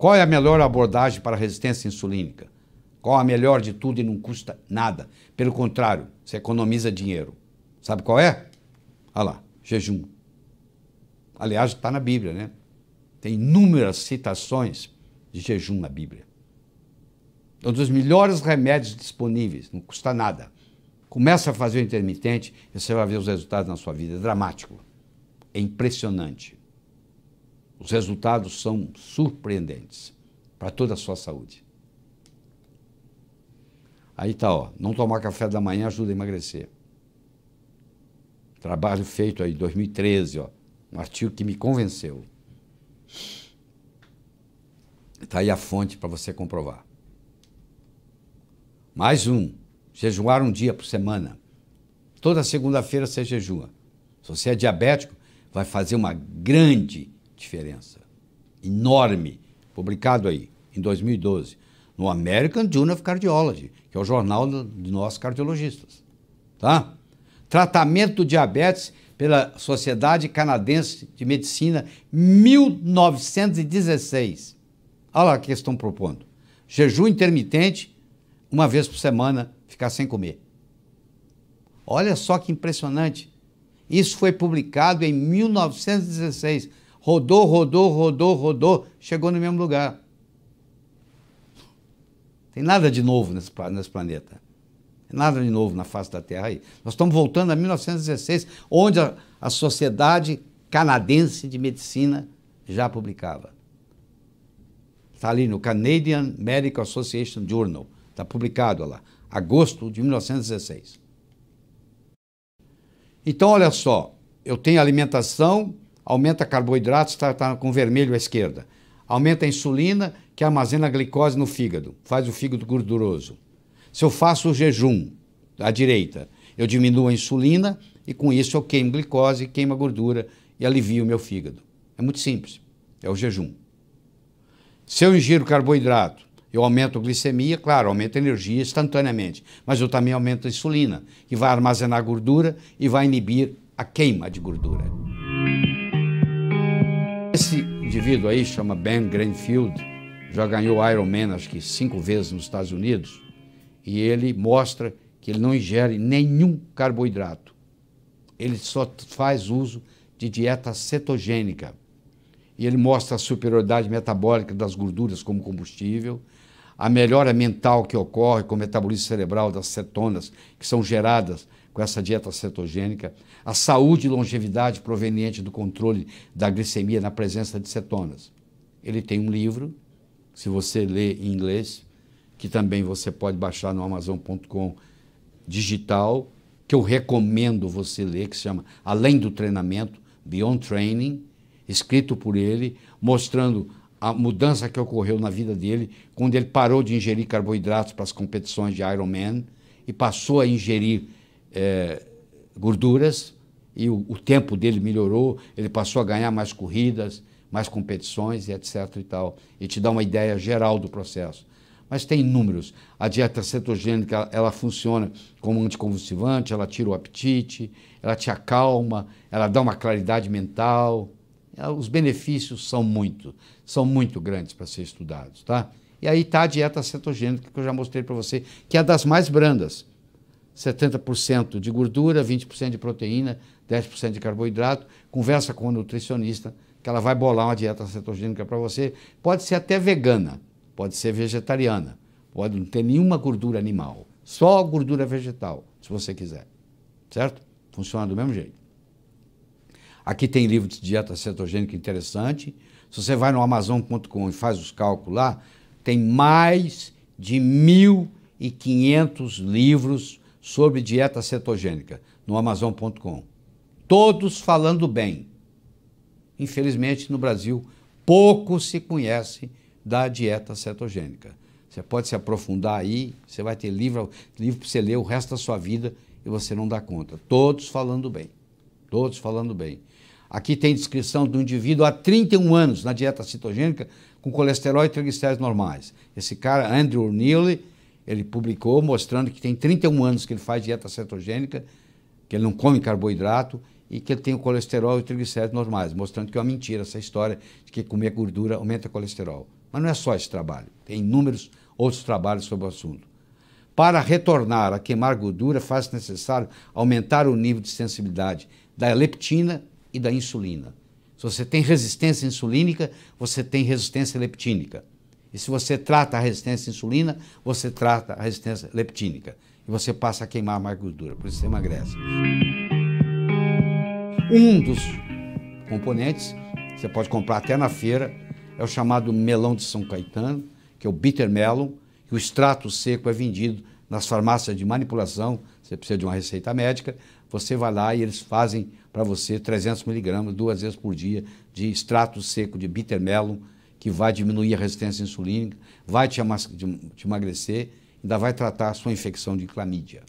Qual é a melhor abordagem para a resistência insulínica? Qual a melhor de tudo e não custa nada? Pelo contrário, você economiza dinheiro. Sabe qual é? Olha lá, jejum. Aliás, está na Bíblia, né? Tem inúmeras citações de jejum na Bíblia. É um dos melhores remédios disponíveis, não custa nada. Começa a fazer o intermitente e você vai ver os resultados na sua vida. É dramático. É impressionante. Os resultados são surpreendentes para toda a sua saúde. Aí tá, ó, não tomar café da manhã ajuda a emagrecer. Trabalho feito aí 2013, ó, um artigo que me convenceu. Está aí a fonte para você comprovar. Mais um, jejuar um dia por semana. Toda segunda-feira você jejua. Se você é diabético, vai fazer uma grande diferença. Enorme. Publicado aí, em 2012, no American Journal of Cardiology, que é o jornal de nós cardiologistas. Tá? Tratamento do diabetes pela Sociedade Canadense de Medicina, 1916. Olha lá o que estão propondo. Jejum intermitente, uma vez por semana, ficar sem comer. Olha só que impressionante. Isso foi publicado em 1916 rodou, rodou, rodou, rodou, chegou no mesmo lugar. Tem nada de novo nesse, nesse planeta. nada de novo na face da Terra aí. Nós estamos voltando a 1916, onde a, a Sociedade Canadense de Medicina já publicava. Está ali no Canadian Medical Association Journal. Está publicado lá, agosto de 1916. Então, olha só, eu tenho alimentação, aumenta carboidratos, está tá com vermelho à esquerda. Aumenta a insulina, que armazena a glicose no fígado, faz o fígado gorduroso. Se eu faço o jejum à direita, eu diminuo a insulina e com isso eu queimo glicose, queimo a gordura e alivio o meu fígado. É muito simples, é o jejum. Se eu ingiro carboidrato, eu aumento a glicemia, claro, aumento a energia instantaneamente, mas eu também aumento a insulina, que vai armazenar gordura e vai inibir a queima de gordura. Esse indivíduo aí chama Ben Greenfield, já ganhou Ironman acho que cinco vezes nos Estados Unidos, e ele mostra que ele não ingere nenhum carboidrato. Ele só faz uso de dieta cetogênica. E ele mostra a superioridade metabólica das gorduras como combustível, a melhora mental que ocorre com o metabolismo cerebral das cetonas que são geradas com essa dieta cetogênica, a saúde e longevidade proveniente do controle da glicemia na presença de cetonas. Ele tem um livro, se você lê em inglês, que também você pode baixar no amazon.com digital, que eu recomendo você ler, que se chama Além do Treinamento, Beyond Training, escrito por ele, mostrando a mudança que ocorreu na vida dele quando ele parou de ingerir carboidratos para as competições de Ironman e passou a ingerir é, gorduras e o, o, tempo dele melhorou, ele passou a ganhar mais corridas, mais competições e etc e tal. E te dá uma ideia geral do processo. Mas tem números. A dieta cetogênica, ela, ela funciona como anticonvulsivante, ela tira o apetite, ela te acalma, ela dá uma claridade mental, ah, os benefícios são muito, são muito grandes para ser estudados, tá? E aí está a dieta cetogênica que eu já mostrei para você, que é das mais brandas. 70% de gordura, 20% de proteína, 10% de carboidrato. Conversa com a nutricionista que ela vai bolar uma dieta cetogênica para você. Pode ser até vegana, pode ser vegetariana, pode não ter nenhuma gordura animal, só gordura vegetal, se você quiser. Certo? Funciona do mesmo jeito. Aqui tem livro de dieta cetogênica interessante. Se você vai no Amazon.com e faz os cálculos lá, tem mais de 1.500 livros sobre dieta cetogênica no Amazon.com. Todos falando bem. Infelizmente, no Brasil, pouco se conhece da dieta cetogênica. Você pode se aprofundar aí, você vai ter livro, livro para você ler o resto da sua vida e você não dá conta. Todos falando bem todos falando bem. Aqui tem descrição do indivíduo há 31 anos na dieta citogênica com colesterol e triglicéridos normais. Esse cara, Andrew Neely, ele publicou mostrando que tem 31 anos que ele faz dieta cetogênica, que ele não come carboidrato e que ele tem o colesterol e o triglicéridos normais, mostrando que é uma mentira essa história de que comer gordura aumenta o colesterol. Mas não é só esse trabalho, tem inúmeros outros trabalhos sobre o assunto. Para retornar a queimar gordura, faz necessário aumentar o nível de sensibilidade da leptina e da insulina. Se você tem resistência insulínica, você tem resistência leptínica. E se você trata a resistência à insulina, você trata a resistência leptínica. E você passa a queimar mais gordura, por isso você emagrece. Um dos componentes, você pode comprar até na feira, é o chamado melão de São Caetano, que é o bitter melon, e o extrato seco é vendido nas farmácias de manipulação, você precisa de uma receita médica, você vai lá e eles fazem para você 300 miligramas duas vezes por dia de extrato seco de bittermelon, que vai diminuir a resistência insulínica, vai te, te emagrecer, ainda vai tratar a sua infecção de clamídia.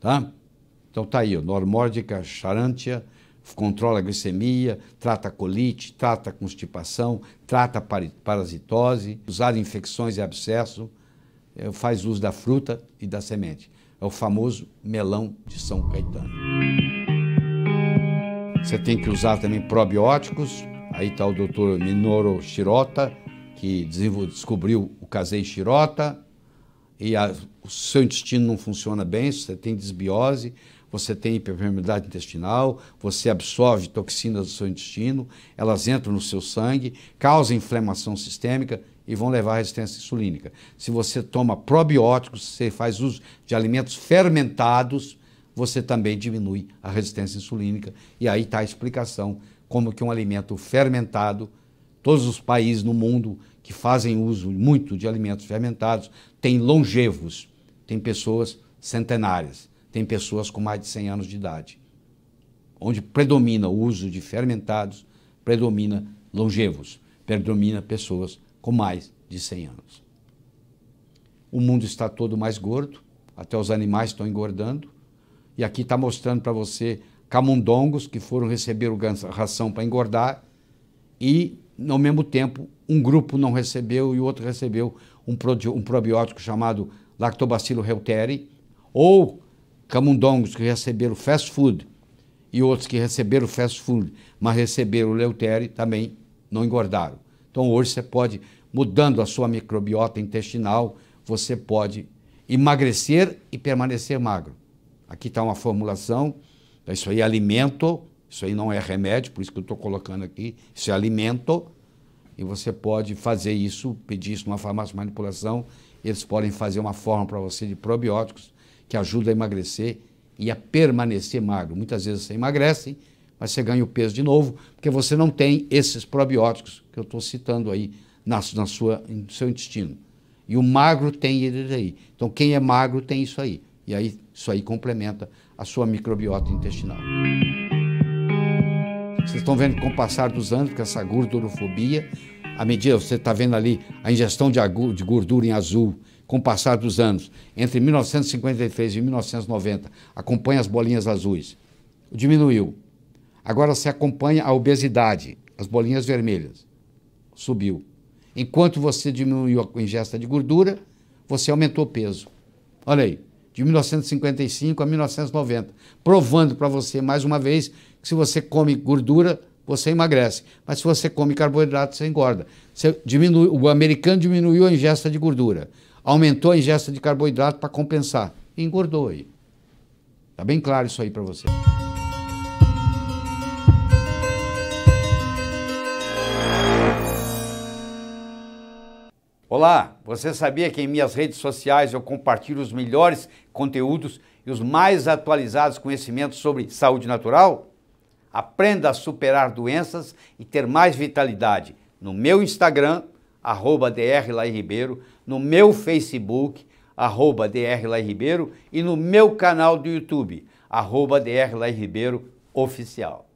Tá? Então tá aí, normórdica, charantia, controla a glicemia, trata colite, trata constipação, trata parasitose, usar infecções e abscesso, eh, faz uso da fruta e da semente. É o famoso melão de São Caetano. Você tem que usar também probióticos. Aí está o doutor Minoru Shirota, que descobriu o casei Shirota. E a, o seu intestino não funciona bem, você tem desbiose, você tem hiperpermeabilidade intestinal, você absorve toxinas do seu intestino, elas entram no seu sangue, causam inflamação sistêmica e vão levar à resistência insulínica. Se você toma probióticos, você faz uso de alimentos fermentados, você também diminui a resistência insulínica. E aí está a explicação como que um alimento fermentado, todos os países no mundo que fazem uso muito de alimentos fermentados têm longevos, tem pessoas centenárias, tem pessoas com mais de 100 anos de idade. Onde predomina o uso de fermentados, predomina longevos, predomina pessoas com mais de 100 anos. O mundo está todo mais gordo, até os animais estão engordando. E aqui está mostrando para você camundongos que foram receber ração para engordar e, ao mesmo tempo, um grupo não recebeu e o outro recebeu um, um probiótico chamado Lactobacillus reuteri, ou camundongos que receberam fast food e outros que receberam fast food, mas receberam leuteri, também não engordaram. Então, hoje você pode mudando a sua microbiota intestinal, você pode emagrecer e permanecer magro. Aqui está uma formulação, tá, isso aí é alimento, isso aí não é remédio, por isso que eu estou colocando aqui, isso é alimento, e você pode fazer isso, pedir isso numa farmácia de manipulação, eles podem fazer uma forma para você de probióticos que ajuda a emagrecer e a permanecer magro. Muitas vezes você emagrece, mas você ganha o peso de novo, porque você não tem esses probióticos que eu estou citando aí, na, na sua, no seu intestino. E o magro tem ele aí. Então, quem é magro tem isso aí. E aí, isso aí complementa a sua microbiota intestinal. Vocês estão vendo que com o passar dos anos, com essa gordurofobia, à medida você está vendo ali a ingestão de, de gordura em azul, com o passar dos anos, entre 1953 e 1990, acompanha as bolinhas azuis, diminuiu. Agora se acompanha a obesidade, as bolinhas vermelhas, subiu. Enquanto você diminuiu a ingesta de gordura, você aumentou o peso. Olha aí, de 1955 a 1990, provando para você mais uma vez que se você come gordura, você emagrece, mas se você come carboidrato, você engorda. Você diminui, o americano diminuiu a ingesta de gordura, aumentou a ingesta de carboidrato para compensar, e engordou aí. Tá bem claro isso aí para você. Olá, você sabia que em minhas redes sociais eu compartilho os melhores conteúdos e os mais atualizados conhecimentos sobre saúde natural? Aprenda a superar doenças e ter mais vitalidade no meu Instagram, arroba Ribeiro, no meu Facebook, arroba Ribeiro e no meu canal do YouTube, arroba Ribeiro Oficial.